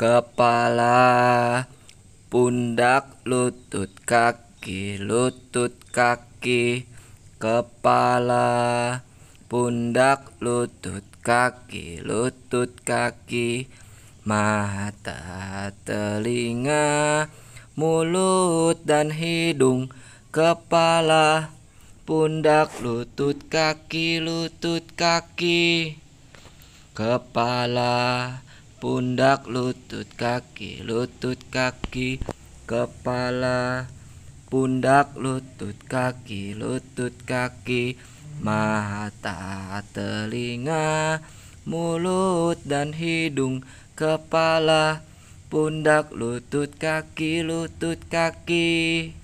kepala pundak lutut kaki lutut kaki kepala pundak lutut kaki lutut kaki mata telinga mulut dan hidung kepala pundak lutut kaki lutut kaki kepala pundak, lutut, kaki, lutut, kaki, kepala, pundak, lutut, kaki, lutut, kaki, mata, telinga, mulut dan hidung, kepala, pundak, lutut, kaki, lutut, kaki.